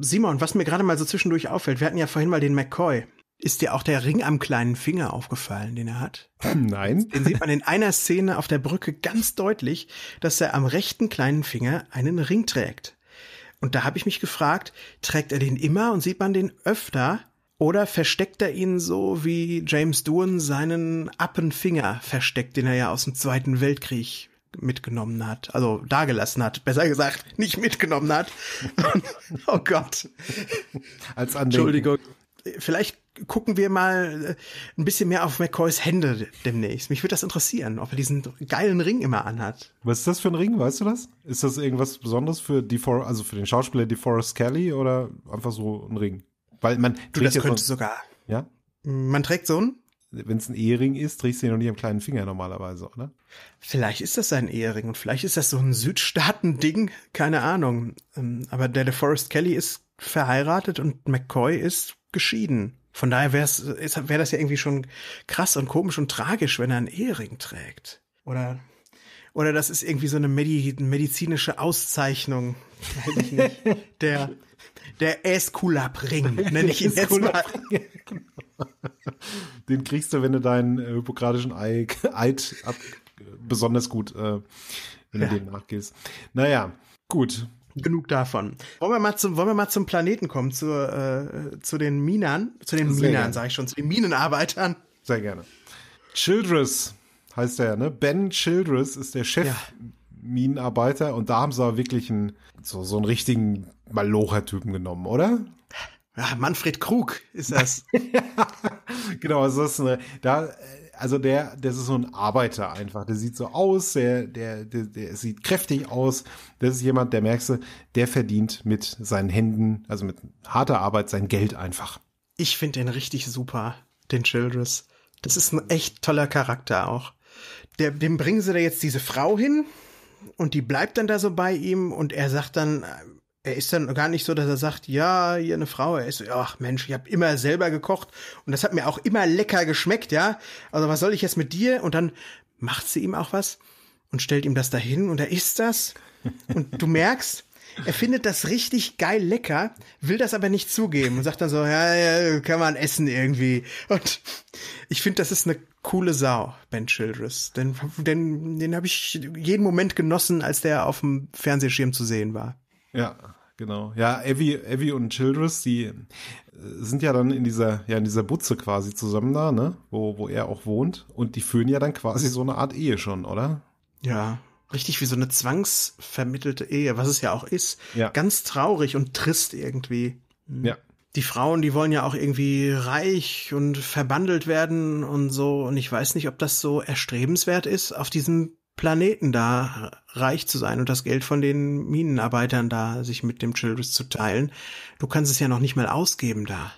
Simon, was mir gerade mal so zwischendurch auffällt, wir hatten ja vorhin mal den McCoy ist dir auch der Ring am kleinen Finger aufgefallen, den er hat? Nein. Den sieht man in einer Szene auf der Brücke ganz deutlich, dass er am rechten kleinen Finger einen Ring trägt. Und da habe ich mich gefragt, trägt er den immer und sieht man den öfter? Oder versteckt er ihn so, wie James Doohan seinen Appenfinger versteckt, den er ja aus dem Zweiten Weltkrieg mitgenommen hat, also dagelassen hat, besser gesagt, nicht mitgenommen hat. oh Gott. Als Andenken. Entschuldigung. Vielleicht gucken wir mal äh, ein bisschen mehr auf McCoys Hände demnächst. Mich würde das interessieren, ob er diesen geilen Ring immer anhat. Was ist das für ein Ring, weißt du das? Ist das irgendwas Besonderes für DeFor also für den Schauspieler DeForest Kelly oder einfach so ein Ring? Weil man du das könnte so sogar. Ja. Man trägt so einen wenn es ein Ehering ist, trägst du ihn noch nicht am kleinen Finger normalerweise, oder? Vielleicht ist das ein Ehering und vielleicht ist das so ein Südstaaten-Ding, keine Ahnung. Ähm, aber der DeForest Kelly ist verheiratet und McCoy ist geschieden. Von daher wäre wär das ja irgendwie schon krass und komisch und tragisch, wenn er einen Ehering trägt. Oder, oder das ist irgendwie so eine Medi medizinische Auszeichnung, weiß ich nicht, der, der Esculap-Ring, nenne ich ihn jetzt mal. Genau. Den kriegst du, wenn du deinen äh, hypokratischen Eid, ab, besonders gut, äh, wenn ja. dem nachgehst. Naja, gut genug davon. Wollen wir mal zum, wollen wir mal zum Planeten kommen, zu, äh, zu den Minern, zu den Sehr Minern, sage ich schon, zu den Minenarbeitern. Sehr gerne. Childress heißt der, ne? Ben Childress ist der Chef ja. Minenarbeiter und da haben sie aber wirklich einen, so, so einen richtigen Malocher-Typen genommen, oder? Ja, Manfred Krug ist das. genau, also das ist eine, da also der, das ist so ein Arbeiter einfach. Der sieht so aus, der, der, der, der sieht kräftig aus. Das ist jemand, der merkst du, der verdient mit seinen Händen, also mit harter Arbeit sein Geld einfach. Ich finde den richtig super, den Childress. Das ist ein echt toller Charakter auch. Der, dem bringen sie da jetzt diese Frau hin und die bleibt dann da so bei ihm und er sagt dann, er ist dann gar nicht so, dass er sagt, ja, hier eine Frau, er ist so, ach Mensch, ich habe immer selber gekocht und das hat mir auch immer lecker geschmeckt, ja. Also was soll ich jetzt mit dir? Und dann macht sie ihm auch was und stellt ihm das dahin und er isst das und du merkst, er findet das richtig geil lecker, will das aber nicht zugeben und sagt dann so, ja, ja kann man essen irgendwie. Und ich finde, das ist eine coole Sau, Ben Childress. Den, den, den habe ich jeden Moment genossen, als der auf dem Fernsehschirm zu sehen war. Ja, genau. Ja, Evie, Evie und Childress, die äh, sind ja dann in dieser, ja, in dieser Butze quasi zusammen da, ne? Wo, wo er auch wohnt. Und die führen ja dann quasi so eine Art Ehe schon, oder? Ja. Richtig wie so eine zwangsvermittelte Ehe, was es ja auch ist. Ja. Ganz traurig und trist irgendwie. Hm. Ja. Die Frauen, die wollen ja auch irgendwie reich und verbandelt werden und so. Und ich weiß nicht, ob das so erstrebenswert ist auf diesem Planeten da reich zu sein und das Geld von den Minenarbeitern da sich mit dem Childress zu teilen. Du kannst es ja noch nicht mal ausgeben da.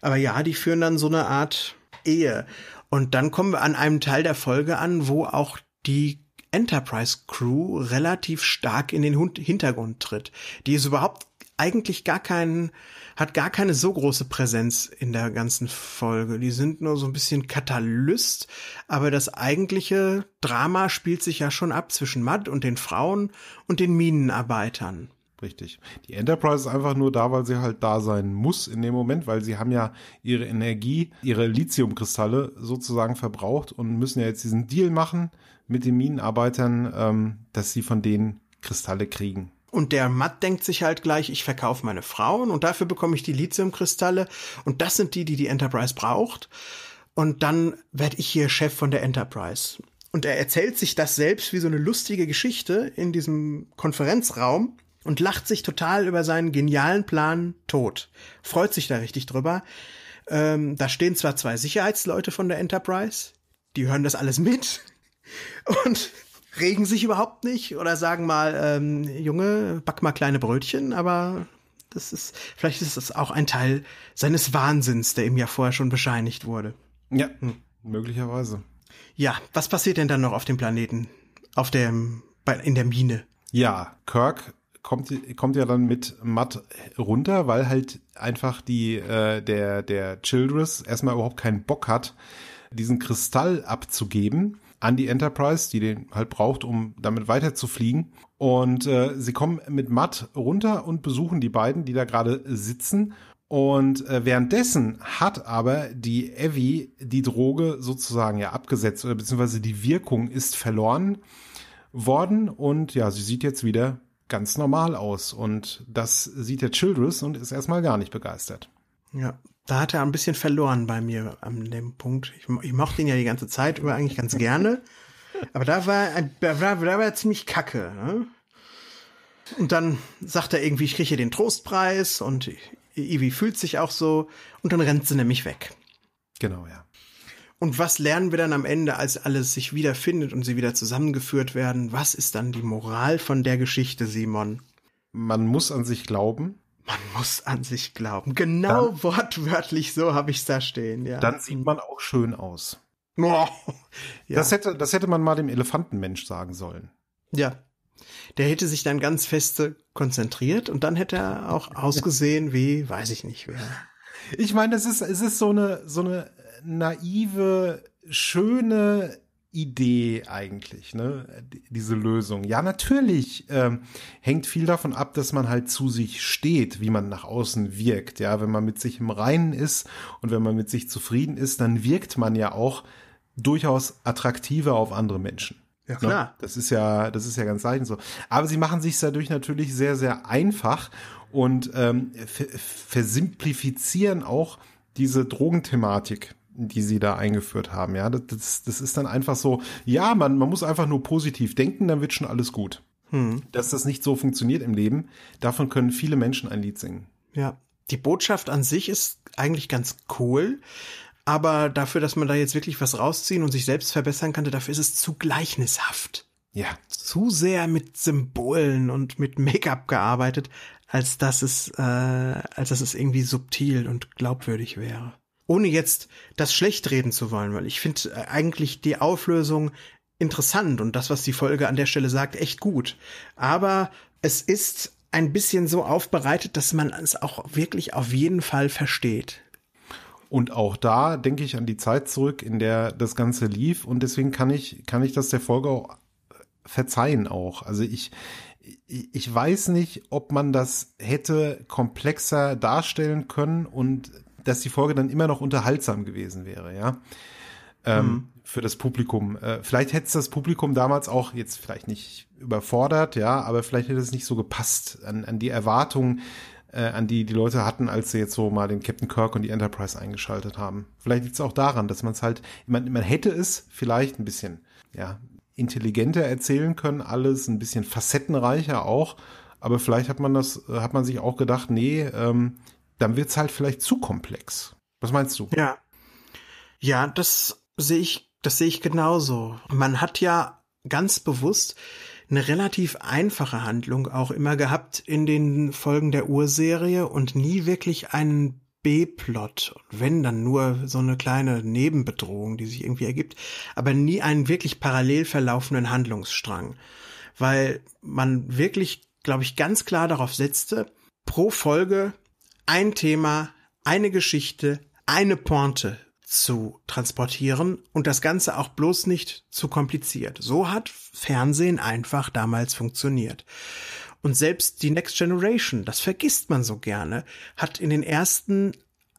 Aber ja, die führen dann so eine Art Ehe. Und dann kommen wir an einem Teil der Folge an, wo auch die Enterprise Crew relativ stark in den Hintergrund tritt, die ist überhaupt eigentlich gar keinen, hat gar keine so große Präsenz in der ganzen Folge. Die sind nur so ein bisschen Katalyst, aber das eigentliche Drama spielt sich ja schon ab zwischen Matt und den Frauen und den Minenarbeitern. Richtig. Die Enterprise ist einfach nur da, weil sie halt da sein muss in dem Moment, weil sie haben ja ihre Energie, ihre Lithiumkristalle sozusagen verbraucht und müssen ja jetzt diesen Deal machen mit den Minenarbeitern, ähm, dass sie von denen Kristalle kriegen. Und der Matt denkt sich halt gleich, ich verkaufe meine Frauen und dafür bekomme ich die Lithiumkristalle und das sind die, die die Enterprise braucht. Und dann werde ich hier Chef von der Enterprise. Und er erzählt sich das selbst wie so eine lustige Geschichte in diesem Konferenzraum und lacht sich total über seinen genialen Plan tot. Freut sich da richtig drüber. Ähm, da stehen zwar zwei Sicherheitsleute von der Enterprise, die hören das alles mit. Und regen sich überhaupt nicht oder sagen mal, ähm, Junge, back mal kleine Brötchen, aber das ist, vielleicht ist das auch ein Teil seines Wahnsinns, der ihm ja vorher schon bescheinigt wurde. Ja, hm. möglicherweise. Ja, was passiert denn dann noch auf dem Planeten? Auf dem, bei, in der Mine? Ja, Kirk kommt, kommt ja dann mit Matt runter, weil halt einfach die, äh, der, der Childress erstmal überhaupt keinen Bock hat, diesen Kristall abzugeben an die Enterprise, die den halt braucht, um damit weiterzufliegen. Und äh, sie kommen mit Matt runter und besuchen die beiden, die da gerade sitzen. Und äh, währenddessen hat aber die Evi die Droge sozusagen ja abgesetzt oder beziehungsweise die Wirkung ist verloren worden und ja, sie sieht jetzt wieder ganz normal aus und das sieht der Childress und ist erstmal gar nicht begeistert. Ja, da hat er ein bisschen verloren bei mir an dem Punkt. Ich, ich mochte ihn ja die ganze Zeit über eigentlich ganz gerne. Aber da war, da war, da war er ziemlich kacke. Ne? Und dann sagt er irgendwie, ich kriege den Trostpreis und Ivy fühlt sich auch so und dann rennt sie nämlich weg. Genau, ja. Und was lernen wir dann am Ende, als alles sich wiederfindet und sie wieder zusammengeführt werden? Was ist dann die Moral von der Geschichte, Simon? Man muss an sich glauben man muss an sich glauben. Genau dann, wortwörtlich so habe ich es da stehen, ja. Dann sieht mhm. man auch schön aus. Oh, ja. Das hätte, das hätte man mal dem Elefantenmensch sagen sollen. Ja. Der hätte sich dann ganz feste konzentriert und dann hätte er auch ausgesehen wie, weiß ich nicht wer. Ich meine, es ist, es ist so eine, so eine naive, schöne, Idee eigentlich, ne? Äh, diese Lösung. Ja, natürlich ähm, hängt viel davon ab, dass man halt zu sich steht, wie man nach außen wirkt. Ja, wenn man mit sich im Reinen ist und wenn man mit sich zufrieden ist, dann wirkt man ja auch durchaus attraktiver auf andere Menschen. Ja, ne? klar. Das ist ja, das ist ja ganz leicht so. Aber sie machen sich dadurch natürlich sehr, sehr einfach und ähm, versimplifizieren auch diese Drogenthematik die sie da eingeführt haben. Ja, das, das ist dann einfach so, ja, man, man muss einfach nur positiv denken, dann wird schon alles gut. Hm. Dass das nicht so funktioniert im Leben, davon können viele Menschen ein Lied singen. Ja, die Botschaft an sich ist eigentlich ganz cool, aber dafür, dass man da jetzt wirklich was rausziehen und sich selbst verbessern kann, dafür ist es zu gleichnishaft. Ja. Zu sehr mit Symbolen und mit Make-up gearbeitet, als dass es, äh, als dass es irgendwie subtil und glaubwürdig wäre ohne jetzt das schlecht reden zu wollen, weil ich finde äh, eigentlich die Auflösung interessant und das, was die Folge an der Stelle sagt, echt gut. Aber es ist ein bisschen so aufbereitet, dass man es auch wirklich auf jeden Fall versteht. Und auch da denke ich an die Zeit zurück, in der das Ganze lief und deswegen kann ich, kann ich das der Folge auch äh, verzeihen auch. Also ich, ich weiß nicht, ob man das hätte komplexer darstellen können und dass die Folge dann immer noch unterhaltsam gewesen wäre, ja. Ähm, mhm. Für das Publikum. Äh, vielleicht hätte es das Publikum damals auch jetzt vielleicht nicht überfordert, ja, aber vielleicht hätte es nicht so gepasst an, an die Erwartungen, äh, an die die Leute hatten, als sie jetzt so mal den Captain Kirk und die Enterprise eingeschaltet haben. Vielleicht liegt es auch daran, dass man es halt, man, man hätte es vielleicht ein bisschen, ja, intelligenter erzählen können, alles ein bisschen facettenreicher auch. Aber vielleicht hat man das, hat man sich auch gedacht, nee, ähm, dann wird es halt vielleicht zu komplex. Was meinst du? Ja. Ja, das sehe ich, das sehe ich genauso. Man hat ja ganz bewusst eine relativ einfache Handlung auch immer gehabt in den Folgen der Urserie und nie wirklich einen B-Plot. Wenn dann nur so eine kleine Nebenbedrohung, die sich irgendwie ergibt, aber nie einen wirklich parallel verlaufenden Handlungsstrang. Weil man wirklich, glaube ich, ganz klar darauf setzte, pro Folge ein Thema, eine Geschichte, eine Pointe zu transportieren und das Ganze auch bloß nicht zu kompliziert. So hat Fernsehen einfach damals funktioniert. Und selbst die Next Generation, das vergisst man so gerne, hat in den ersten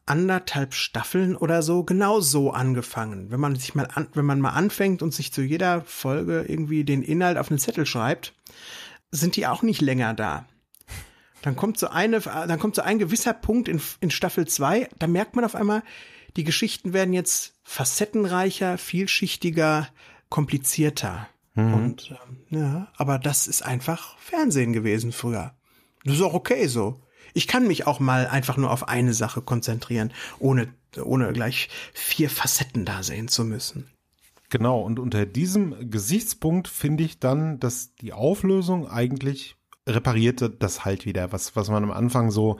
anderthalb Staffeln oder so genau so angefangen. Wenn man sich mal an, wenn man mal anfängt und sich zu jeder Folge irgendwie den Inhalt auf einen Zettel schreibt, sind die auch nicht länger da. Dann kommt so eine, dann kommt so ein gewisser Punkt in, in Staffel 2, da merkt man auf einmal, die Geschichten werden jetzt facettenreicher, vielschichtiger, komplizierter. Mhm. Und ähm, ja, aber das ist einfach Fernsehen gewesen früher. Das ist auch okay so. Ich kann mich auch mal einfach nur auf eine Sache konzentrieren, ohne, ohne gleich vier Facetten da sehen zu müssen. Genau, und unter diesem Gesichtspunkt finde ich dann, dass die Auflösung eigentlich repariert das halt wieder, was, was man am Anfang so,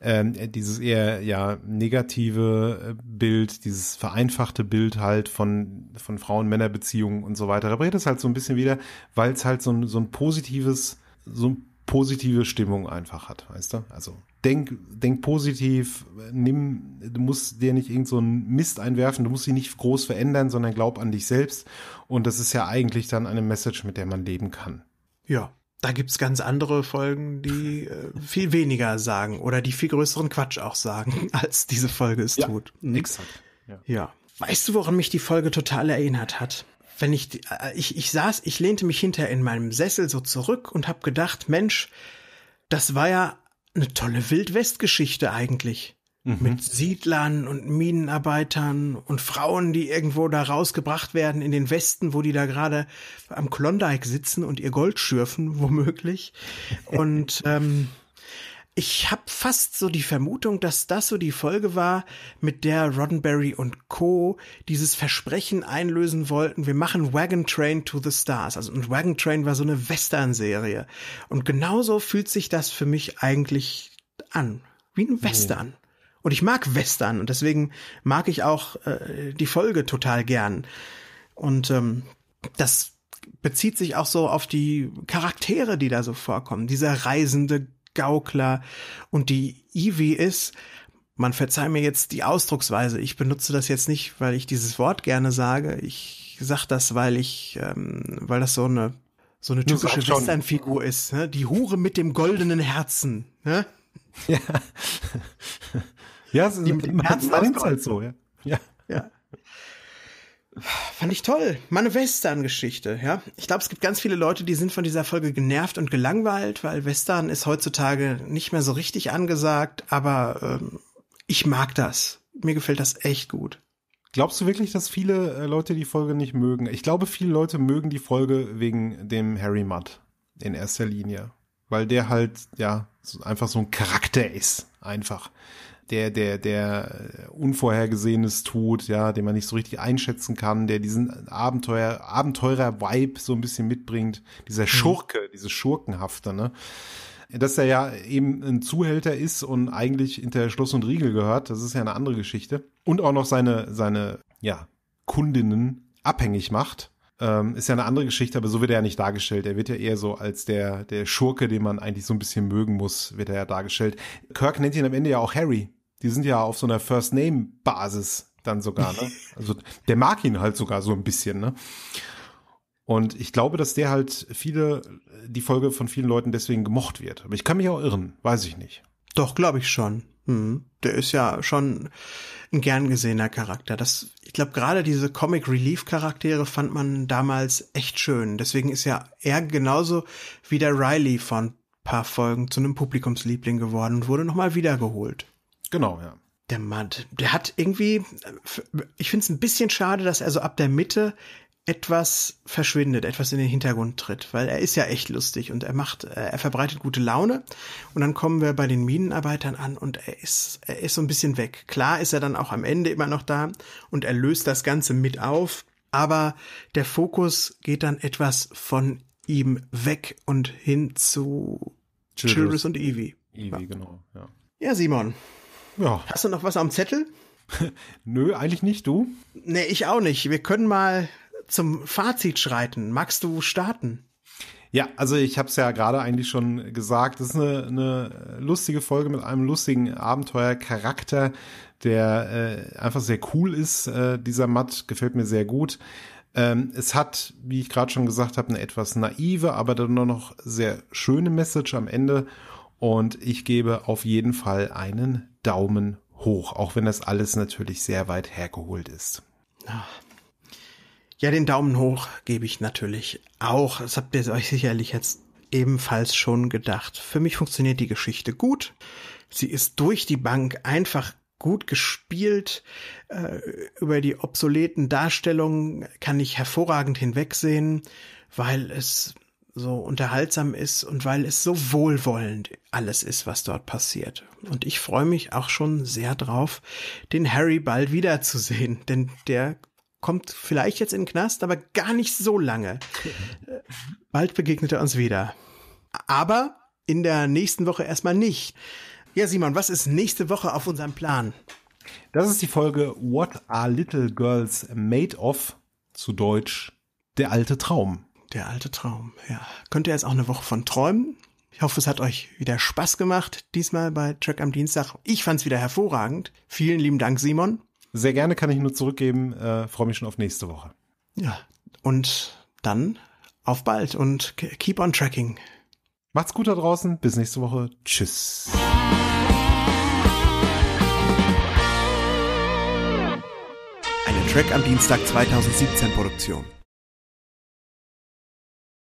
äh, dieses eher ja negative äh, Bild, dieses vereinfachte Bild halt von, von Frauen-Männer-Beziehungen und so weiter, repariert es halt so ein bisschen wieder, weil es halt so ein, so ein positives, so eine positive Stimmung einfach hat, weißt du? Also denk, denk positiv, nimm, du musst dir nicht irgend so einen Mist einwerfen, du musst dich nicht groß verändern, sondern glaub an dich selbst. Und das ist ja eigentlich dann eine Message, mit der man leben kann. Ja, da gibt's ganz andere Folgen, die äh, viel weniger sagen oder die viel größeren Quatsch auch sagen, als diese Folge es ja, tut. Nix. Ja. ja. Weißt du, woran mich die Folge total erinnert hat? Wenn ich, äh, ich, ich saß, ich lehnte mich hinter in meinem Sessel so zurück und hab gedacht, Mensch, das war ja eine tolle Wildwest-Geschichte eigentlich. Mhm. Mit Siedlern und Minenarbeitern und Frauen, die irgendwo da rausgebracht werden in den Westen, wo die da gerade am Klondike sitzen und ihr Gold schürfen, womöglich. Und ähm, ich habe fast so die Vermutung, dass das so die Folge war, mit der Roddenberry und Co. dieses Versprechen einlösen wollten. Wir machen Wagon Train to the Stars. Also und Wagon Train war so eine Western-Serie. Und genauso fühlt sich das für mich eigentlich an. Wie ein oh. Western. Und ich mag Western und deswegen mag ich auch äh, die Folge total gern. Und ähm, das bezieht sich auch so auf die Charaktere, die da so vorkommen. Dieser reisende Gaukler und die Ivy ist, man verzeih mir jetzt die Ausdrucksweise. Ich benutze das jetzt nicht, weil ich dieses Wort gerne sage. Ich sag das, weil ich, ähm, weil das so eine so eine typische Western-Figur ist, ne? die Hure mit dem goldenen Herzen. Ne? Ja. Ja, die mit dem Herzen aus halt so, ja. ja. ja. Fand ich toll. Meine Western-Geschichte, ja. Ich glaube, es gibt ganz viele Leute, die sind von dieser Folge genervt und gelangweilt, weil Western ist heutzutage nicht mehr so richtig angesagt, aber ähm, ich mag das. Mir gefällt das echt gut. Glaubst du wirklich, dass viele äh, Leute die Folge nicht mögen? Ich glaube, viele Leute mögen die Folge wegen dem Harry Mudd in erster Linie, weil der halt ja einfach so ein Charakter ist, einfach der, der, der Unvorhergesehenes tut, ja, den man nicht so richtig einschätzen kann, der diesen Abenteuer, Abenteurer-Vibe so ein bisschen mitbringt, dieser mhm. Schurke, mhm. dieses Schurkenhafte, ne? Dass er ja eben ein Zuhälter ist und eigentlich hinter Schloss und Riegel gehört, das ist ja eine andere Geschichte. Und auch noch seine, seine, ja, Kundinnen abhängig macht. Ähm, ist ja eine andere Geschichte, aber so wird er ja nicht dargestellt. Er wird ja eher so als der, der Schurke, den man eigentlich so ein bisschen mögen muss, wird er ja dargestellt. Kirk nennt ihn am Ende ja auch Harry die sind ja auf so einer First-Name-Basis dann sogar, ne? Also der mag ihn halt sogar so ein bisschen, ne? Und ich glaube, dass der halt viele, die Folge von vielen Leuten deswegen gemocht wird. Aber ich kann mich auch irren, weiß ich nicht. Doch, glaube ich schon. Hm. Der ist ja schon ein gern gesehener Charakter. Das, ich glaube, gerade diese Comic Relief Charaktere fand man damals echt schön. Deswegen ist ja er genauso wie der Riley von ein paar Folgen zu einem Publikumsliebling geworden und wurde nochmal wiedergeholt. Genau, ja. Der Mann, der hat irgendwie, äh, ich finde es ein bisschen schade, dass er so ab der Mitte etwas verschwindet, etwas in den Hintergrund tritt, weil er ist ja echt lustig und er macht, äh, er verbreitet gute Laune und dann kommen wir bei den Minenarbeitern an und er ist, er ist so ein bisschen weg. Klar ist er dann auch am Ende immer noch da und er löst das Ganze mit auf, aber der Fokus geht dann etwas von ihm weg und hin zu Childress, und Evie. Evie, ja. genau, ja. Ja, Simon, ja. Hast du noch was am Zettel? Nö, eigentlich nicht, du? Nee, ich auch nicht. Wir können mal zum Fazit schreiten. Magst du starten? Ja, also ich habe es ja gerade eigentlich schon gesagt. Das ist eine, eine lustige Folge mit einem lustigen Abenteuercharakter, der äh, einfach sehr cool ist. Äh, dieser Matt gefällt mir sehr gut. Ähm, es hat, wie ich gerade schon gesagt habe, eine etwas naive, aber dann nur noch sehr schöne Message am Ende. Und ich gebe auf jeden Fall einen Daumen hoch, auch wenn das alles natürlich sehr weit hergeholt ist. Ja, den Daumen hoch gebe ich natürlich auch. Das habt ihr euch sicherlich jetzt ebenfalls schon gedacht. Für mich funktioniert die Geschichte gut. Sie ist durch die Bank einfach gut gespielt. Äh, über die obsoleten Darstellungen kann ich hervorragend hinwegsehen, weil es so unterhaltsam ist und weil es so wohlwollend alles ist, was dort passiert. Und ich freue mich auch schon sehr drauf, den Harry bald wiederzusehen, denn der kommt vielleicht jetzt in den Knast, aber gar nicht so lange. Bald begegnet er uns wieder. Aber in der nächsten Woche erstmal nicht. Ja, Simon, was ist nächste Woche auf unserem Plan? Das ist die Folge What Are Little Girls Made of? Zu Deutsch Der alte Traum. Der alte Traum, ja. Könnt ihr jetzt auch eine Woche von träumen? Ich hoffe, es hat euch wieder Spaß gemacht. Diesmal bei Track am Dienstag. Ich fand es wieder hervorragend. Vielen lieben Dank, Simon. Sehr gerne kann ich nur zurückgeben. Äh, Freue mich schon auf nächste Woche. Ja, und dann auf bald und keep on tracking. Macht's gut da draußen. Bis nächste Woche. Tschüss. Eine Track am Dienstag 2017 Produktion.